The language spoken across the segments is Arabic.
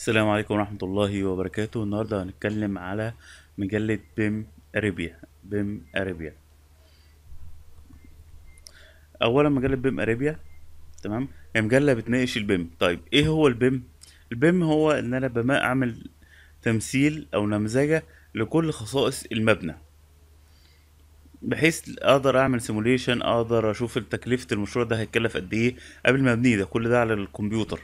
السلام عليكم ورحمة الله وبركاته النهاردة هنتكلم على مجلة بيم أريبيا بيم أريبيا أولا مجلة بيم أريبيا تمام هي مجلة بتناقش البيم طيب إيه هو البيم البيم هو إن أنا بما أعمل تمثيل أو نمذجة لكل خصائص المبنى بحيث اقدر اعمل سيموليشن اقدر اشوف تكلفه المشروع ده هيتكلف قد ايه قبل ما ابنيه ده كل ده على الكمبيوتر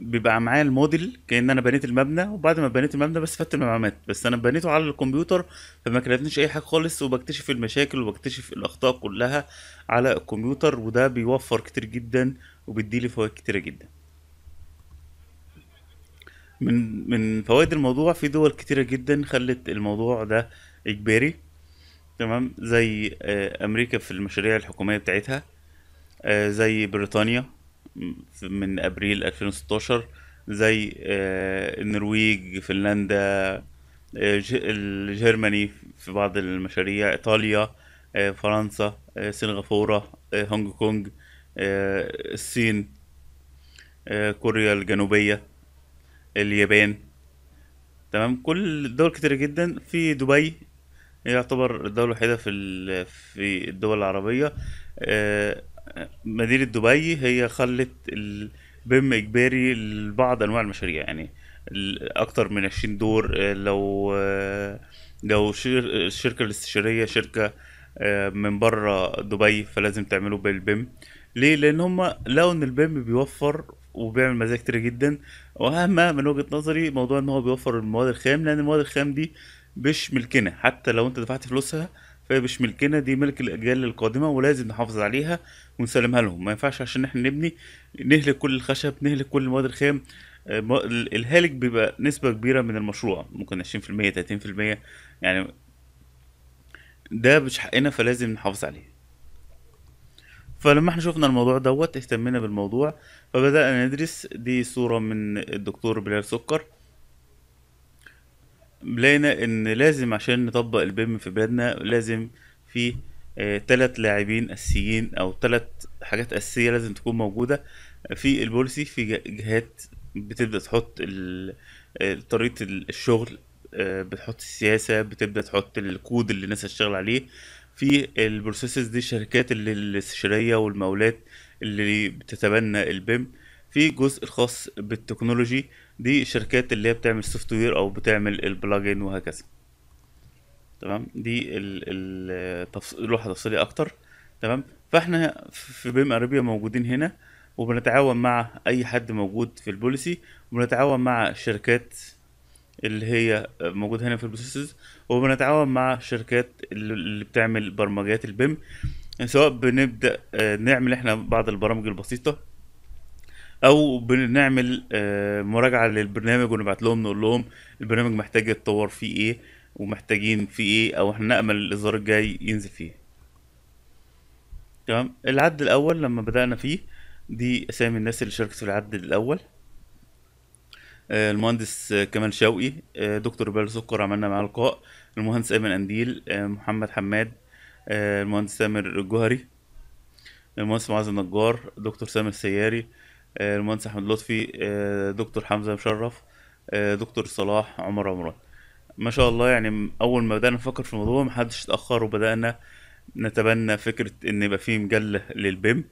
بيبقى معايا الموديل كان انا بنيت المبنى وبعد ما بنيت المبنى بس فت المعلومات بس انا بنيته على الكمبيوتر فما كلمتنيش اي حاجه خالص وبكتشف المشاكل وبكتشف الاخطاء كلها على الكمبيوتر وده بيوفر كتير جدا وبيديلي فوائد كتيره جدا من من فوائد الموضوع في دول كتيره جدا خلت الموضوع ده اجباري تمام زي آه، امريكا في المشاريع الحكوميه بتاعتها آه، زي بريطانيا من ابريل 2016 زي آه، النرويج فنلندا آه، جيرماني في بعض المشاريع ايطاليا آه، فرنسا سنغافوره هونج كونج الصين كوريا الجنوبيه اليابان تمام كل دول كتير جدا في دبي يعتبر الدولة الوحيدة في في الدول العربية مدينه دبي هي خلت البيم اجباري لبعض انواع المشاريع يعني اكتر من 20 دور آه، لو آه، لو الشركه الاستشاريه شركه آه، من بره دبي فلازم تعملوا بالبيم ليه لان هم لقوا ان البيم بيوفر وبيعمل مزايا كتير جدا واهمها من وجهه نظري موضوع ان هو بيوفر المواد الخام لان المواد الخام دي مش ملكنا حتى لو انت دفعت فلوسها فهي مش ملكنا دي ملك الأجيال القادمة ولازم نحافظ عليها ونسلمها لهم ما ينفعش عشان احنا نبني نهلك كل الخشب نهلك كل المواد الخام آه، الهالك بيبقى نسبة كبيرة من المشروع ممكن عشرين في المية تلاتين في المية يعني ده مش حقنا فلازم نحافظ عليه فلما احنا شفنا الموضوع دوت اهتمينا بالموضوع فبدأنا ندرس دي صورة من الدكتور بلال سكر لقينا ان لازم عشان نطبق البيم في بلادنا لازم في ثلاث آه، لاعبين اساسيين او ثلاث حاجات اساسيه لازم تكون موجوده في البوليسي في جهات بتبدا تحط آه، طريقه الشغل آه، بتحط السياسه بتبدا تحط الكود اللي الناس هتشتغل عليه في البروسيسز دي الشركات اللي الاستشاريه والمولات اللي بتتبنى البيم في جزء الخاص بالتكنولوجي دي الشركات اللي هي بتعمل سوفت وير او بتعمل البلاجن وهكذا تمام دي اللوحه تفصيليه اكتر تمام فاحنا في بيم اربيا موجودين هنا وبنتعاون مع اي حد موجود في البوليسي وبنتعاون مع شركات اللي هي موجودة هنا في البروسيسز وبنتعاون مع شركات اللي بتعمل برمجات البيم سواء بنبدأ آه، نعمل احنا بعض البرامج البسيطة او بنعمل آه، مراجعه للبرنامج ونبعت لهم نقول لهم البرنامج محتاج يتطور فيه ايه ومحتاجين فيه ايه او احنا نامل الاصدار الجاي ينزل فيه تمام العد الاول لما بدانا فيه دي اسامي الناس اللي شاركت في العد الاول آه، المهندس آه، كمال شوقي دكتور بلال سكر عملنا معاه لقاء المهندس ايمن انديل محمد حماد المهندس سامر الجوهري المهندس معاذ النجار دكتور سامر السياري آه، المهندس احمد لطفي آه، دكتور حمزه مشرف آه، دكتور صلاح عمر عمران ما شاء الله يعني اول ما بدانا نفكر في الموضوع محدش اتاخر وبدانا نتبنى فكره ان يبقى في مجله للبيم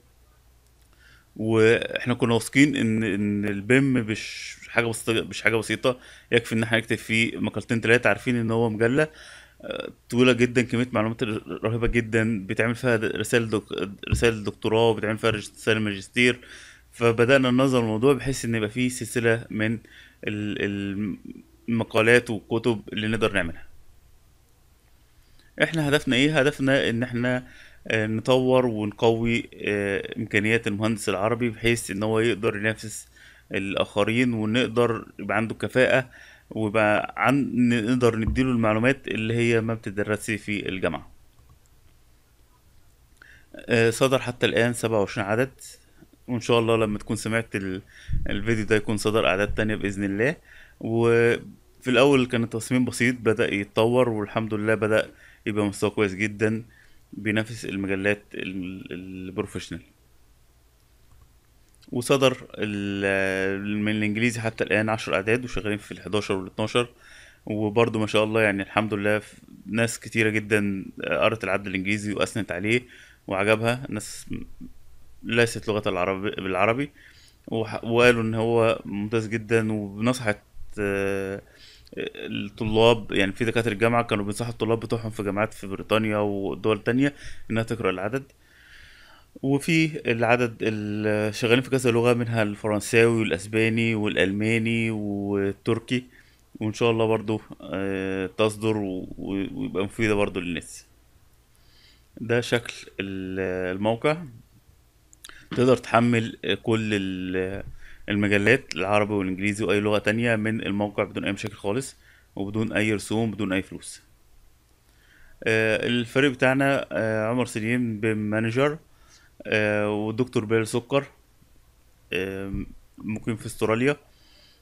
واحنا كنا واثقين ان ان البيم مش حاجه بسيطه مش حاجه بسيطه يكفي ان احنا نكتب فيه مقالتين ثلاثه عارفين ان هو مجله طويله جدا كميه معلومات رهيبه جدا بتعمل فيها رسائل دك... رسائل دكتوراه وبتعمل فيها رسائل ماجستير فبدانا ننظر الموضوع بحيث ان يبقى فيه سلسله من المقالات والكتب اللي نقدر نعملها احنا هدفنا ايه هدفنا ان احنا آه، نطور ونقوي آه، امكانيات المهندس العربي بحيث ان هو يقدر ينافس الاخرين ونقدر يبقى عنده كفاءه ويبقى عن نقدر نديله المعلومات اللي هي ما بتدرس في الجامعه آه، صدر حتى الان سبعة وعشرين عدد وان شاء الله لما تكون سمعت الفيديو ده يكون صدر اعداد تانية باذن الله وفي الاول كان التصميم بسيط بدا يتطور والحمد لله بدا يبقى مستوى كويس جدا بينافس المجلات البروفيشنال وصدر من الانجليزي حتى الان عشر اعداد وشغالين في ال11 وال12 وبرضه ما شاء الله يعني الحمد لله ناس كتيره جدا قرت العد الانجليزي واثنت عليه وعجبها ناس ليست لغه العربي بالعربي وقالوا ان هو ممتاز جدا وبنصحت آه، الطلاب يعني في دكاتره الجامعه كانوا بينصحوا الطلاب بتوعهم في جامعات في بريطانيا ودول تانية انها تقرا العدد وفي العدد الشغالين في كذا لغه منها الفرنساوي والاسباني والالماني والتركي وان شاء الله برضو آه، تصدر ويبقى مفيده برضو للناس ده شكل الموقع تقدر تحمل كل المجلات العربي والانجليزي واي لغه تانية من الموقع بدون اي مشاكل خالص وبدون اي رسوم بدون اي فلوس آه، الفريق بتاعنا آه، عمر سليم بمانجر آه، والدكتور بيل سكر مقيم في استراليا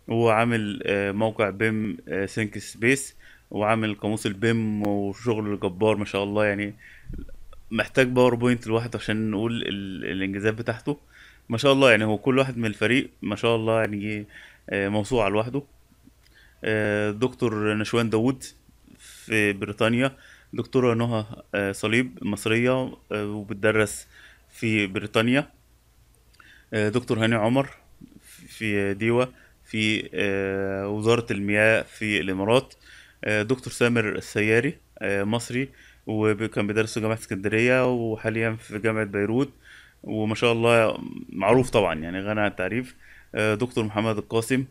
وعامل موقع بيم سينك سبيس وعامل قاموس البيم وشغل جبار ما شاء الله يعني محتاج باور بوينت الواحد عشان نقول الانجازات بتاعته ما شاء الله يعني هو كل واحد من الفريق ما شاء الله يعني ايه، آه، موسوعه لوحده آه، دكتور نشوان داوود في بريطانيا دكتورة نهى آه، صليب مصرية وبتدرس في بريطانيا دكتور هاني عمر في ديوة في وزارة المياه في الإمارات دكتور سامر السياري مصري وكان بيدرس في جامعة اسكندرية وحاليا في جامعة بيروت وما شاء الله معروف طبعا يعني غني عن التعريف آه، دكتور محمد القاسم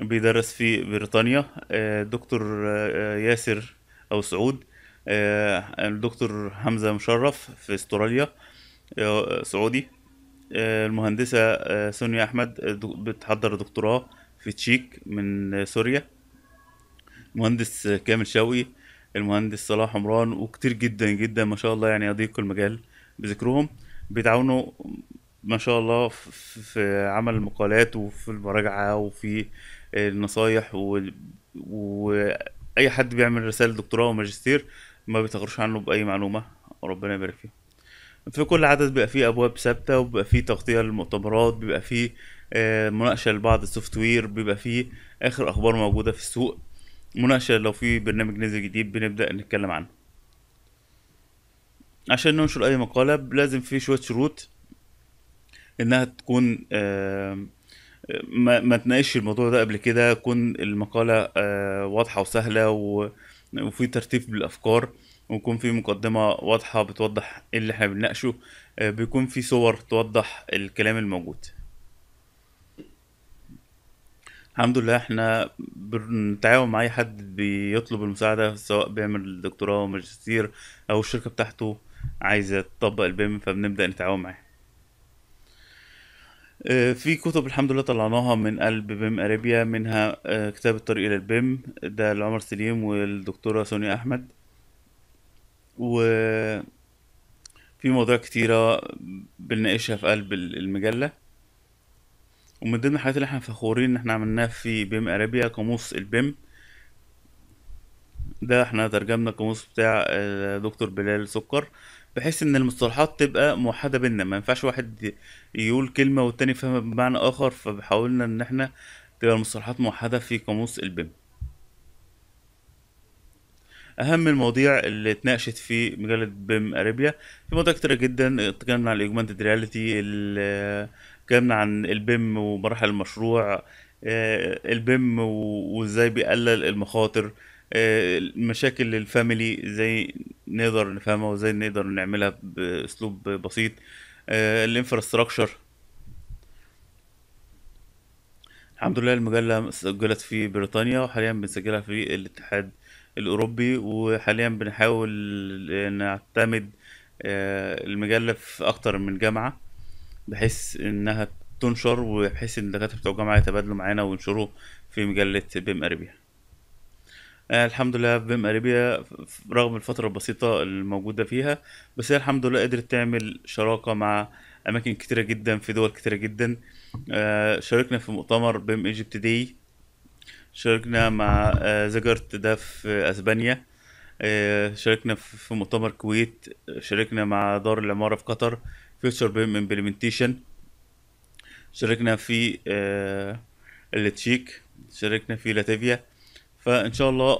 بيدرس في بريطانيا آه، دكتور آه، ياسر أو سعود الدكتور حمزة مشرف في استراليا سعودي المهندسة سونيا أحمد بتحضر دكتوراه في تشيك من سوريا مهندس كامل شوقي المهندس صلاح عمران وكتير جدا جدا ما شاء الله يعني أضيق المجال بذكرهم بيتعاونوا ما شاء الله في عمل المقالات وفي المراجعة وفي النصايح و... حد بيعمل رسالة دكتوراه وماجستير ما بيتغرش عنه بأي معلومة ربنا يبارك فيه في كل عدد بيبقى فيه أبواب ثابتة وبيبقى فيه تغطية للمؤتمرات بيبقى فيه آه، مناقشة لبعض السوفت وير بيبقى فيه آخر أخبار موجودة في السوق مناقشة لو في برنامج نزل جديد بنبدأ نتكلم عنه عشان ننشر أي مقالة لازم في شوية شروط إنها تكون ما, تناقش الموضوع ده قبل كده تكون المقالة آه، واضحة وسهلة وفي ترتيب بالأفكار ويكون في مقدمة واضحة بتوضح ايه اللي احنا بنناقشه آه، بيكون في صور توضح الكلام الموجود الحمد لله احنا بنتعاون مع اي حد بيطلب المساعدة سواء بيعمل دكتوراه أو ماجستير او الشركة بتاعته عايزة تطبق البيم فبنبدأ نتعاون معاه آه، في كتب الحمد لله طلعناها من قلب بيم اريبيا منها آه، كتاب الطريق الى البيم ده لعمر سليم والدكتورة سونيا احمد و في مواضيع كتيرة بنناقشها في قلب المجلة ومن ضمن الحاجات اللي احنا فخورين ان احنا عملناها في بيم ارابيا قاموس البيم ده احنا ترجمنا القاموس بتاع آه، دكتور بلال سكر بحيث ان المصطلحات تبقى موحده بينا ما ينفعش واحد يقول كلمه والتاني يفهمها بمعنى اخر فحاولنا ان احنا تبقى المصطلحات موحده في قاموس البيم اهم المواضيع اللي اتناقشت في مجله بيم اريبيا في مواضيع كتيره جدا اتكلمنا عن الاوجمانتد رياليتي اتكلمنا عن البيم ومراحل المشروع آه، البيم وازاي بيقلل المخاطر آه، مشاكل الفاميلي ازاي نقدر نفهمها وازاي نقدر نعملها باسلوب بسيط آه، الانفراستراكشر الحمد لله المجلة سجلت في بريطانيا وحاليا بنسجلها في الاتحاد الأوروبي وحاليا بنحاول نعتمد المجلة في أكتر من جامعة بحيث انها تنشر وبحيث ان الدكاتره بتوع الجامعه يتبادلوا معانا وينشروا في مجله بيم اريبيا آه الحمد لله بيم اريبيا رغم الفتره البسيطه الموجوده فيها بس هي الحمد لله قدرت تعمل شراكه مع اماكن كتيره جدا في دول كتيره جدا آه شاركنا في مؤتمر بيم ايجيبت داي شاركنا مع آه، زجرت ده في اسبانيا آه، شاركنا في مؤتمر الكويت شاركنا مع دار العمارة في قطر فيوتشر بيم امبلمنتيشن شاركنا في آه، التشيك شاركنا في لاتفيا فان شاء الله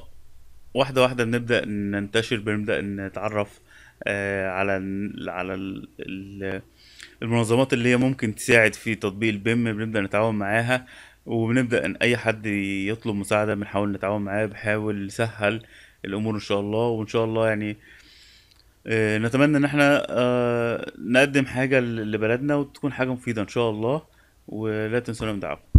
واحدة واحدة بنبدأ ننتشر بنبدأ نتعرف آه، على على المنظمات اللي هي ممكن تساعد في تطبيق البيم بنبدأ نتعاون معاها وبنبدأ ان اي حد يطلب مساعدة بنحاول نتعاون معاه بحاول نسهل الامور ان شاء الله وان شاء الله يعني آه، نتمنى ان احنا آه، نقدم حاجه لبلدنا وتكون حاجه مفيده ان شاء الله ولا تنسونا من دعمكم